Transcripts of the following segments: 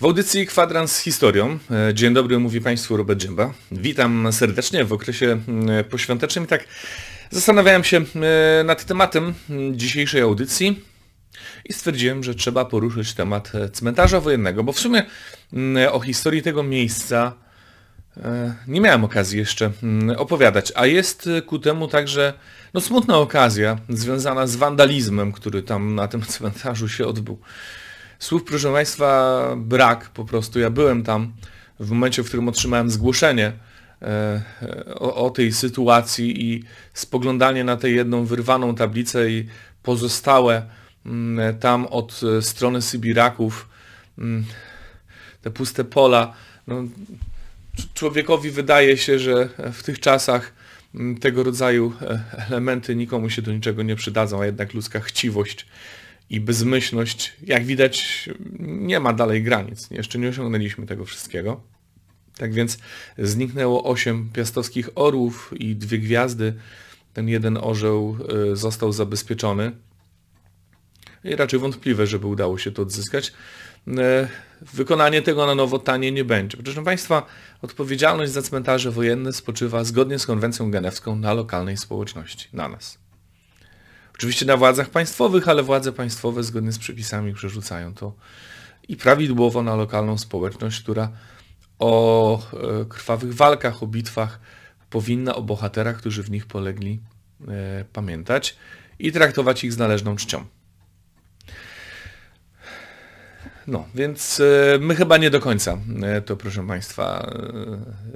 W audycji Kwadrans z historią. E, dzień dobry, mówi Państwu Robert Dżemba. Witam serdecznie w okresie mm, e, poświątecznym. Tak, zastanawiałem się e, nad tematem mm, dzisiejszej audycji i stwierdziłem, że trzeba poruszyć temat cmentarza wojennego, bo w sumie mm, o historii tego miejsca nie miałem okazji jeszcze opowiadać, a jest ku temu także no, smutna okazja związana z wandalizmem, który tam na tym cmentarzu się odbył. Słów, proszę Państwa, brak po prostu. Ja byłem tam w momencie, w którym otrzymałem zgłoszenie e, e, o, o tej sytuacji i spoglądanie na tę jedną wyrwaną tablicę i pozostałe mm, tam od e, strony Sybiraków, mm, te puste pola. No, człowiekowi wydaje się, że w tych czasach mm, tego rodzaju elementy nikomu się do niczego nie przydadzą, a jednak ludzka chciwość i bezmyślność, jak widać, nie ma dalej granic. Jeszcze nie osiągnęliśmy tego wszystkiego. Tak więc zniknęło 8 piastowskich orłów i dwie gwiazdy. Ten jeden orzeł y, został zabezpieczony. I raczej wątpliwe, żeby udało się to odzyskać. Y, wykonanie tego na nowo tanie nie będzie. Proszę Państwa, odpowiedzialność za cmentarze wojenne spoczywa zgodnie z konwencją genewską na lokalnej społeczności, na nas. Oczywiście na władzach państwowych, ale władze państwowe zgodnie z przepisami przerzucają to i prawidłowo na lokalną społeczność, która o e, krwawych walkach, o bitwach powinna o bohaterach, którzy w nich polegli, e, pamiętać i traktować ich z należną czcią. No, więc e, my chyba nie do końca to, proszę Państwa,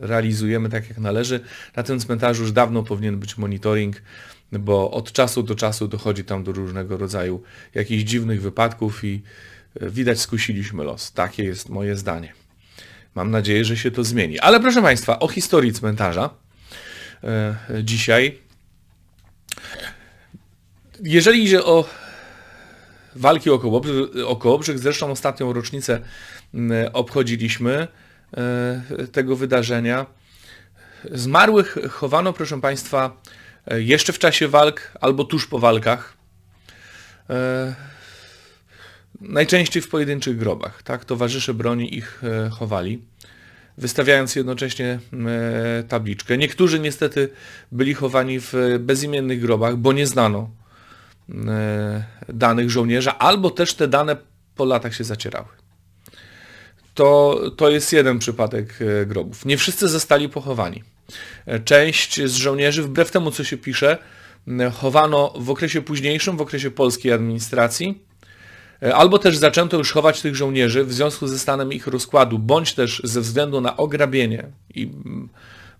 realizujemy tak jak należy. Na tym cmentarzu już dawno powinien być monitoring bo od czasu do czasu dochodzi tam do różnego rodzaju jakichś dziwnych wypadków i e, widać skusiliśmy los. Takie jest moje zdanie. Mam nadzieję, że się to zmieni. Ale proszę Państwa, o historii cmentarza e, dzisiaj. Jeżeli idzie o walki o Kołobrzych, zresztą ostatnią rocznicę obchodziliśmy e, tego wydarzenia. Zmarłych chowano, proszę Państwa, E, jeszcze w czasie walk albo tuż po walkach. E, najczęściej w pojedynczych grobach, tak? Towarzysze broni ich e, chowali, wystawiając jednocześnie tabliczkę. Niektórzy niestety byli chowani w bezimiennych grobach, bo nie znano danych żołnierza, albo też te dane po latach się zacierały to, to jest jeden przypadek e, grobów. Nie wszyscy zostali pochowani. E, część z żołnierzy, wbrew temu co się pisze, chowano w okresie późniejszym, w okresie polskiej administracji, e, albo też zaczęto już chować tych żołnierzy w związku ze stanem ich rozkładu, bądź też ze względu na ograbienie i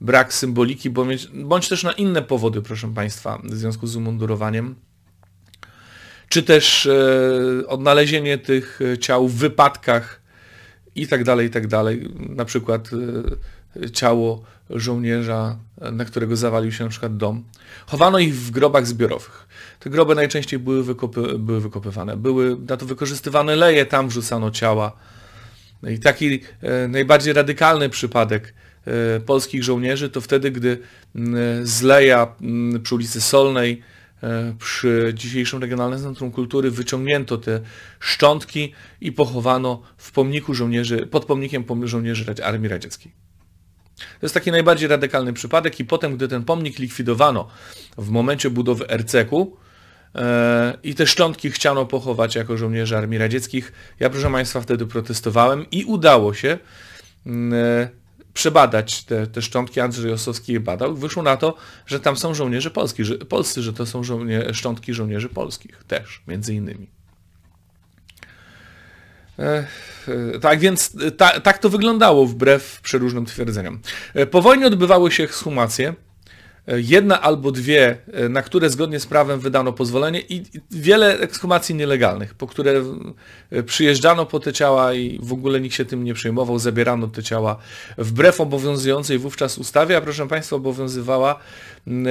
brak symboliki, bądź, bądź też na inne powody, proszę Państwa, w związku z umundurowaniem, czy też odnalezienie tych ciał w wypadkach i tak dalej, i tak dalej. Na przykład y, ciało żołnierza, na którego zawalił się na przykład dom. Chowano ich w grobach zbiorowych. Te groby najczęściej były, wykopy, były wykopywane. Były na to wykorzystywane leje, tam wrzucano ciała. No I taki y, najbardziej radykalny przypadek y, polskich żołnierzy to wtedy, gdy z leja mm, przy ulicy Solnej E, przy dzisiejszym Regionalnym Centrum Kultury wyciągnięto te szczątki i pochowano w pomniku żołnierzy, pod pomnikiem żołnierzy Armii Radzieckiej. To jest taki najbardziej radykalny przypadek i potem, gdy ten pomnik likwidowano w momencie budowy Erceku yy, e, i te szczątki chciano pochować jako żołnierzy Armii Radzieckich, ja proszę Państwa wtedy protestowałem i udało się. Mm, e, przebadać te, te szczątki. Andrzej Osowski je badał. Wyszło na to, że tam są żołnierze polski, że, polscy, że to są żołnierze, szczątki żołnierzy polskich też, między innymi. E, e, tak więc e, ta, tak to wyglądało wbrew przeróżnym twierdzeniom. Po wojnie odbywały się ekshumacje E, jedna albo dwie, e, na które zgodnie z prawem wydano pozwolenie i wiele ekshumacji nielegalnych, po które e, przyjeżdżano po te ciała i w ogóle nikt się tym nie przejmował, zabierano te ciała wbrew obowiązującej wówczas ustawie, a proszę Państwa obowiązywała mm,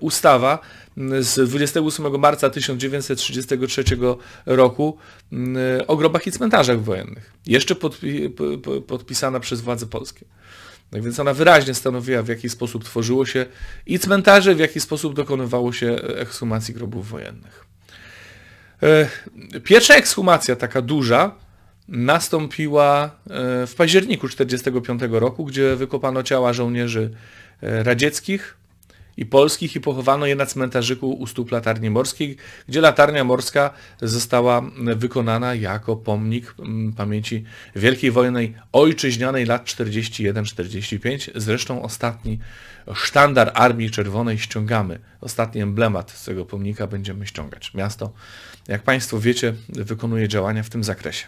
ustawa mm, z 28 marca 1933 roku mm, o grobach i cmentarzach wojennych, jeszcze podpisana przez władze polskie. Tak więc ona wyraźnie stanowiła, w jaki sposób tworzyło się i cmentarze, w jaki sposób dokonywało się e, ekshumacji grobów wojennych. E, pierwsza ekshumacja, taka duża, nastąpiła e, w październiku 1945 roku, gdzie wykopano ciała żołnierzy radzieckich, i polskich i pochowano je na cmentarzyku u stóp latarni morskiej, gdzie latarnia morska została wykonana jako pomnik mm, pamięci Wielkiej Wojny Ojczyźnianej lat 41-45. Zresztą ostatni sztandar Armii Czerwonej ściągamy. Ostatni emblemat z tego pomnika będziemy ściągać. Miasto, jak Państwo wiecie, wykonuje działania w tym zakresie.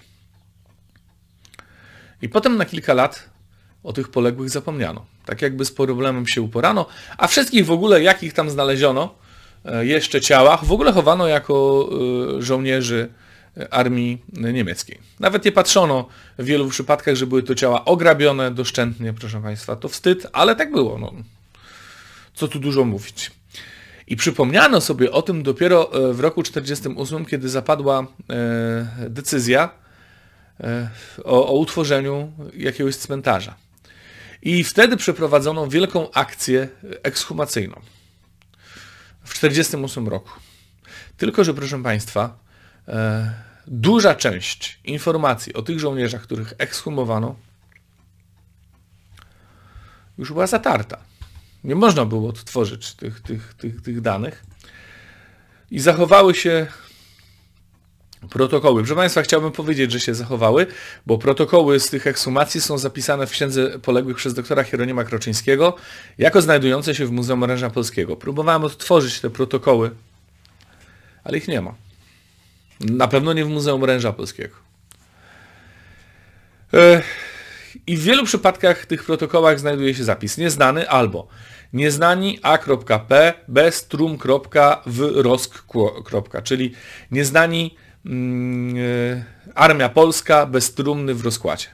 I potem na kilka lat o tych poległych zapomniano. Tak jakby z problemem się uporano, a wszystkich w ogóle, jakich tam znaleziono, e, jeszcze ciałach, w ogóle chowano jako e, żołnierzy e, armii niemieckiej. Nawet nie patrzono w wielu przypadkach, że były to ciała ograbione doszczętnie, proszę Państwa, to wstyd, ale tak było. No. Co tu dużo mówić. I przypomniano sobie o tym dopiero w roku 1948, kiedy zapadła decyzja o, o utworzeniu jakiegoś cmentarza. I wtedy przeprowadzono wielką akcję ekshumacyjną w 1948 roku. Tylko, że proszę Państwa, e, duża część informacji o tych żołnierzach, których ekshumowano, już była zatarta. Nie można było odtworzyć tych, tych, tych, tych danych. I zachowały się protokoły. Proszę Państwa, chciałbym powiedzieć, że się zachowały, bo protokoły z tych ekshumacji są zapisane w księdze poległych przez doktora Hieronima Kroczyńskiego jako znajdujące się w Muzeum Oręża Polskiego. Próbowałem odtworzyć te protokoły, ale ich nie ma. Na pewno nie w Muzeum Oręża Polskiego. E, I w wielu przypadkach w tych protokołach znajduje się zapis nieznany albo nieznani a.p bez trum.wrosk., czyli nieznani Mm, e, Armia Polska bez trumny w rozkładzie.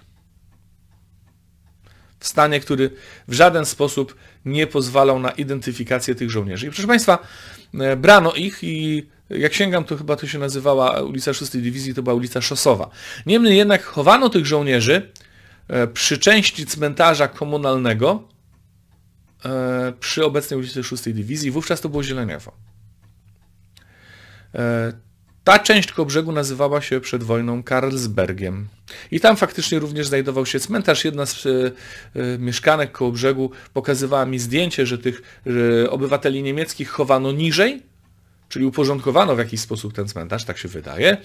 W stanie, który w żaden sposób nie pozwalał na identyfikację tych żołnierzy. I proszę Państwa, e, brano ich i jak sięgam, to chyba to się nazywała ulica 6 Dywizji, to była ulica Szosowa. Niemniej jednak chowano tych żołnierzy e, przy części cmentarza komunalnego przy obecnej ulicy 6 Dywizji. Wówczas to było Zieleniowo. Ta część Kobrzegu nazywała się przed wojną Karlsbergiem. I tam faktycznie również znajdował się cmentarz. Jedna z y, y, mieszkanek koło brzegu pokazywała mi zdjęcie, że tych y, obywateli niemieckich chowano niżej, czyli uporządkowano w jakiś sposób ten cmentarz, tak się wydaje,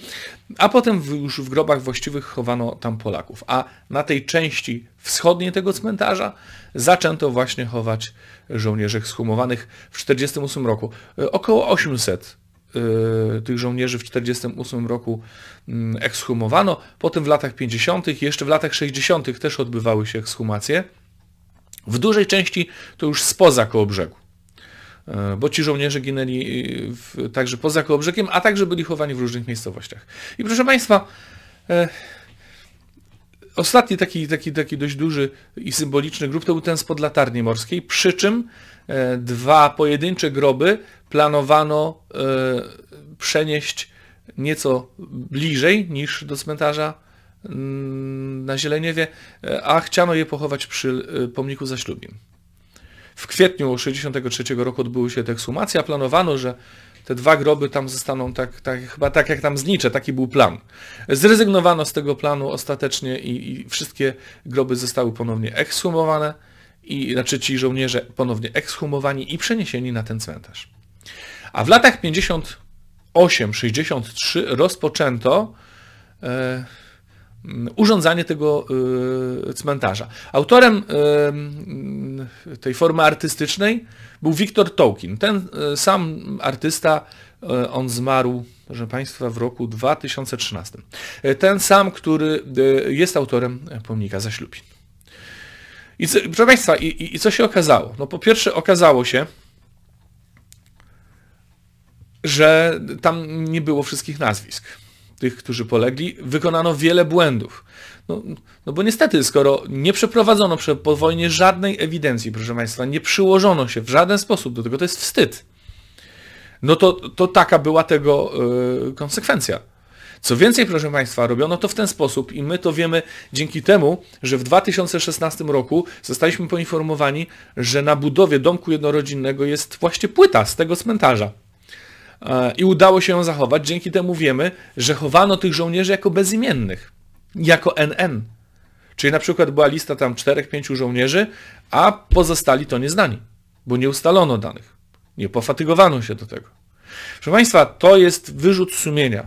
a potem w, już w grobach właściwych chowano tam Polaków. A na tej części wschodniej tego cmentarza zaczęto właśnie chować żołnierzy schumowanych w 1948 roku. E, około 800 Y, tych żołnierzy w 1948 roku mm, ekshumowano. Potem w latach 50. jeszcze w latach 60. też odbywały się ekshumacje. W dużej części to już spoza Kołobrzegu, y, bo ci żołnierze ginęli y, w, także poza Kołobrzegiem, a także byli chowani w różnych miejscowościach. I proszę Państwa, Ostatni taki, taki, taki dość duży i symboliczny grób to był ten spod latarni morskiej, przy czym e, dwa pojedyncze groby planowano e, przenieść nieco bliżej niż do cmentarza mm, na Zieleniewie, e, a chciano je pochować przy pomniku zaślubin. W kwietniu 1963 roku odbyła się ta Planowano, że te dwa groby tam zostaną tak, tak chyba tak jak tam znicze, taki był plan. Zrezygnowano z tego planu ostatecznie i, i wszystkie groby zostały ponownie ekshumowane, i znaczy ci żołnierze ponownie ekshumowani i przeniesieni na ten cmentarz. A w latach 58-63 rozpoczęto. E, Mm, urządzanie tego y, cmentarza. Autorem y, mm, tej formy artystycznej był Wiktor Tolkien. Ten y, sam artysta, on zmarł, proszę Państwa, w roku 2013. Ten sam, który jest autorem pomnika zaślubin. I co, proszę Państwa, i, i, i co się okazało? No po pierwsze okazało się, że tam nie było wszystkich nazwisk tych, którzy polegli, wykonano wiele błędów. No, no bo niestety, skoro nie przeprowadzono po wojnie żadnej ewidencji, proszę Państwa, nie przyłożono się w żaden sposób do tego, to jest wstyd. No to, to taka była tego yy, konsekwencja. Co więcej, proszę Państwa, robiono to w ten sposób i my to wiemy dzięki temu, że w 2016 roku zostaliśmy poinformowani, że na budowie domku jednorodzinnego jest właśnie płyta z tego cmentarza. E, i udało się ją zachować. Dzięki temu wiemy, że chowano tych żołnierzy jako bezimiennych, jako NN. Czyli na przykład była lista tam czterech, pięciu żołnierzy, a pozostali to nieznani, bo nie ustalono danych. Nie pofatygowano się do tego. Proszę Państwa, to jest wyrzut sumienia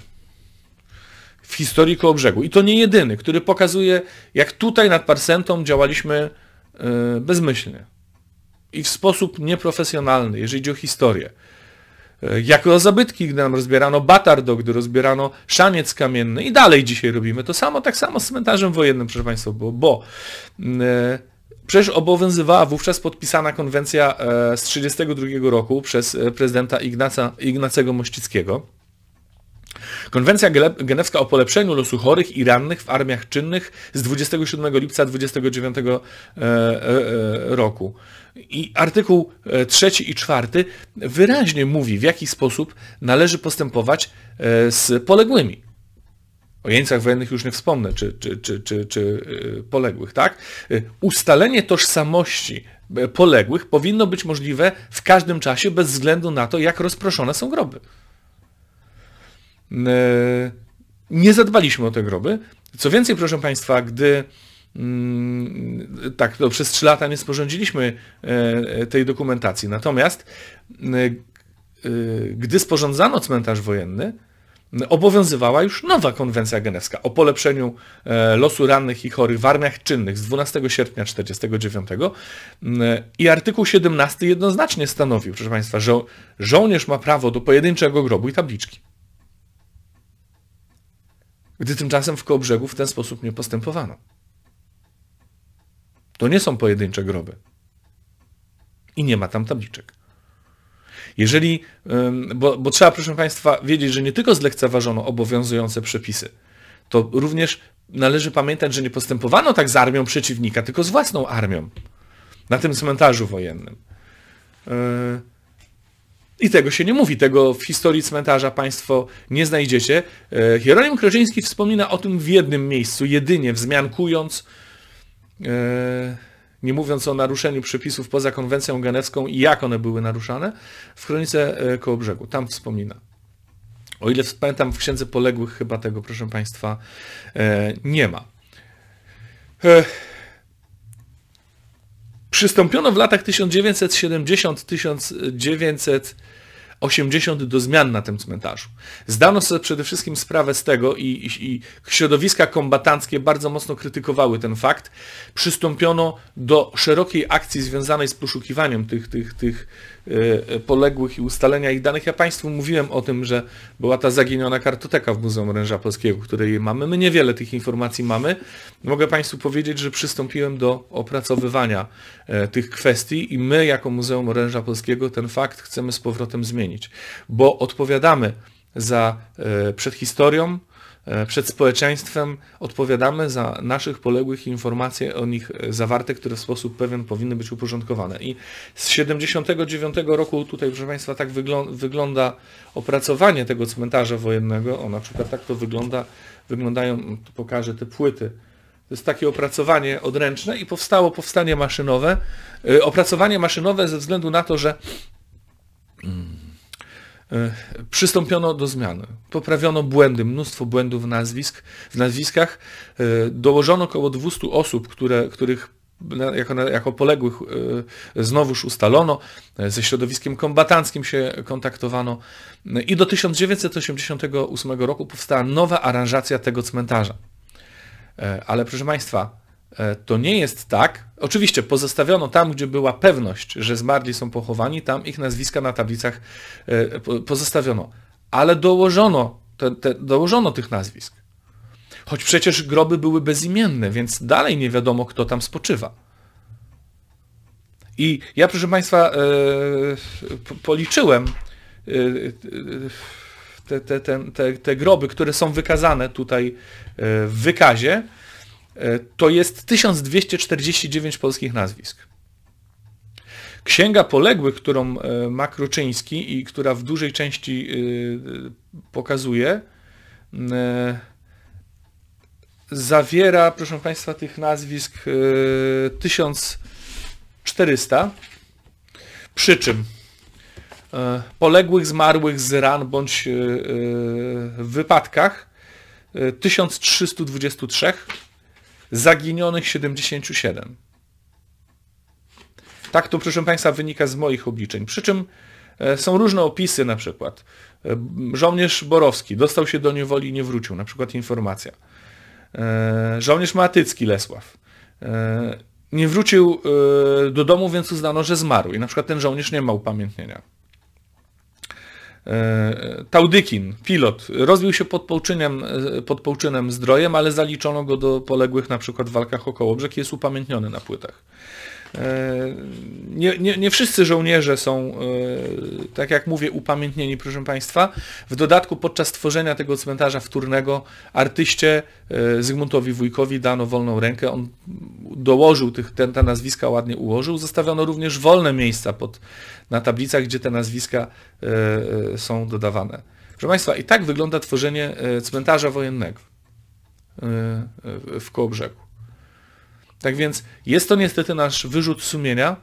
w historii Kołobrzegu. I to nie jedyny, który pokazuje, jak tutaj nad Parsentą działaliśmy e, bezmyślnie i w sposób nieprofesjonalny, jeżeli chodzi o historię. E, jako zabytki, gdy nam rozbierano Batardo, gdy rozbierano szaniec kamienny i dalej dzisiaj robimy to samo, tak samo z cmentarzem wojennym, proszę Państwa, bo, bo mm, e, Przecież obowiązywała wówczas podpisana konwencja e, z 1932 roku przez prezydenta Ignaca, Ignacego Mościckiego. Konwencja genewska o polepszeniu losu chorych i rannych w armiach czynnych z 27 lipca 1929 roku. I artykuł e, trzeci i czwarty wyraźnie mówi, w jaki sposób należy postępować e, z poległymi. O jeńcach wojennych już nie wspomnę, czy, czy, czy, czy, czy e, poległych, tak? Ustalenie tożsamości poległych powinno być możliwe w każdym czasie, bez względu na to, jak rozproszone są groby. Nie zadbaliśmy o te groby. Co więcej, proszę Państwa, gdy Mm, tak, to przez 3 lata nie sporządziliśmy e, e, tej dokumentacji. Natomiast e, gdy sporządzano cmentarz wojenny, obowiązywała już nowa konwencja genewska o polepszeniu losu rannych i chorych w armiach czynnych z 12 sierpnia 1949 i artykuł 17 jednoznacznie stanowił, proszę Państwa, że żo żołnierz ma prawo do pojedynczego grobu i tabliczki. Gdy tymczasem w Kołobrzegu w ten sposób nie postępowano. To nie są pojedyncze groby. I nie ma tam tabliczek. Jeżeli, bo, bo trzeba, proszę Państwa, wiedzieć, że nie tylko zlekceważono obowiązujące przepisy, to również należy pamiętać, że nie postępowano tak z armią przeciwnika, tylko z własną armią na tym cmentarzu wojennym. E, I tego się nie mówi, tego w historii cmentarza Państwo nie znajdziecie. E, Hieronim Kroczyński wspomina o tym w jednym miejscu, jedynie wzmiankując, E, nie mówiąc o naruszeniu przepisów poza konwencją genewską i jak one były naruszane, w kronice e, koło brzegu. Tam wspomina. O ile pamiętam, w księdze poległych chyba tego, proszę Państwa, e, nie ma. Przystąpiono w latach 1970-1990 80 do zmian na tym cmentarzu. Zdano sobie przede wszystkim sprawę z tego i, i, i środowiska kombatanckie bardzo mocno krytykowały ten fakt. Przystąpiono do szerokiej akcji związanej z poszukiwaniem tych, tych, tych, Y, y, poległych i ustalenia ich danych. Ja Państwu mówiłem o tym, że była ta zaginiona kartoteka w Muzeum Oręża Polskiego, której mamy. My niewiele tych informacji mamy. Mogę Państwu powiedzieć, że przystąpiłem do opracowywania e, tych kwestii i my jako Muzeum Oręża Polskiego ten fakt chcemy z powrotem zmienić, bo odpowiadamy za e, przedhistorią, E, przed społeczeństwem odpowiadamy za naszych poległych i informacje o nich e, zawarte, które w sposób pewien powinny być uporządkowane. I z 79 roku tutaj, proszę Państwa, tak wyglą- wygląda opracowanie tego cmentarza wojennego. O, na przykład tak to wygląda, wyglądają, no, tu pokażę te płyty. To jest takie opracowanie odręczne i powstało powstanie maszynowe. E, opracowanie maszynowe ze względu na to, że mm. E, przystąpiono do zmiany. Poprawiono błędy, mnóstwo błędów w, nazwisk, w nazwiskach. E, dołożono około 200 osób, które, których jako, jako poległych e, znowuż ustalono, ze środowiskiem kombatanckim się kontaktowano i do 1988 roku powstała nowa aranżacja tego cmentarza. Ale proszę Państwa, E, to nie jest tak. Oczywiście pozostawiono tam, gdzie była pewność, że zmarli są pochowani, tam ich nazwiska na tablicach e, pozostawiono. Ale dołożono, te, te, dołożono tych nazwisk. Choć przecież groby były bezimienne, więc dalej nie wiadomo, kto tam spoczywa. I ja, proszę Państwa, e, policzyłem te, te, te, te groby, które są wykazane tutaj w wykazie E, to jest 1249 polskich nazwisk. Księga poległych, którą e, ma Kruczyński i która w dużej części e, pokazuje, zawiera, proszę Państwa, tych nazwisk 1400, przy czym poległych, zmarłych z ran bądź w wypadkach 1323, zaginionych 77. Tak to, proszę Państwa, wynika z moich obliczeń. Przy czym e, są różne opisy, na przykład e, żołnierz Borowski dostał się do niewoli i nie wrócił, na przykład informacja. E, żołnierz Matycki Lesław nie wrócił do domu, więc uznano, że zmarł i na przykład ten żołnierz nie ma upamiętnienia. E, Taudykin, pilot, rozbił się pod Połczynem, e, pod Połczynem zdrojem, ale zaliczono go do poległych na przykład w walkach około brzeg i jest upamiętniony na płytach. E, nie, nie, nie, wszyscy żołnierze są, tak jak mówię, upamiętnieni, proszę Państwa. W dodatku podczas tworzenia tego cmentarza wtórnego artyście Zygmuntowi Wójkowi dano wolną rękę. On dołożył tych, ten, te nazwiska, ładnie ułożył. Zostawiono również wolne miejsca pod na tablicach, gdzie te nazwiska e, e, są dodawane. Proszę Państwa, i tak wygląda tworzenie e, cmentarza wojennego w Kołobrzegu. Tak więc jest to niestety nasz wyrzut sumienia,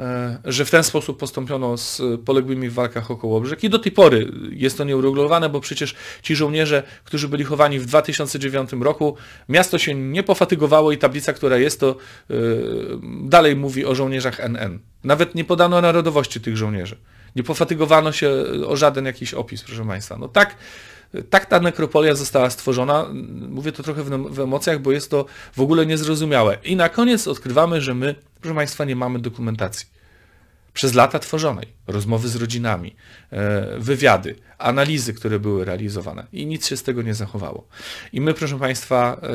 E, że w ten sposób postąpiono z e, poległymi w walkach około brzeg i do tej pory jest to nieuregulowane, bo przecież ci żołnierze, którzy byli chowani w 2009 roku, miasto się nie pofatygowało i tablica, która jest, to e, dalej mówi o żołnierzach NN. Nawet nie podano narodowości tych żołnierzy. Nie pofatygowano się o żaden jakiś opis, proszę Państwa. No tak, tak ta nekropolia została stworzona. Mówię to trochę w, w emocjach, bo jest to w ogóle niezrozumiałe. I na koniec odkrywamy, że my Proszę Państwa, nie mamy dokumentacji. Przez lata tworzonej, rozmowy z rodzinami, e, wywiady, analizy, które były realizowane i nic się z tego nie zachowało. I my, proszę Państwa, e,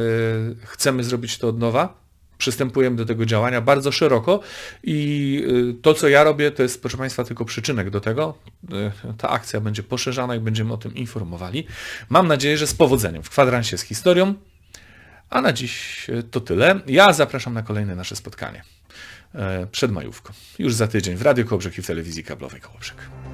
chcemy zrobić to od nowa, przystępujemy do tego działania bardzo szeroko i e, to, co ja robię, to jest, proszę Państwa, tylko przyczynek do tego. Ta akcja będzie poszerzana i będziemy o tym informowali. Mam nadzieję, że z powodzeniem w kwadransie z historią. A na dziś e, to tyle. Ja zapraszam na kolejne nasze spotkanie e, przed majówką. Już za tydzień w Radio Kołobrzeg i w telewizji kablowej Kołobrzeg.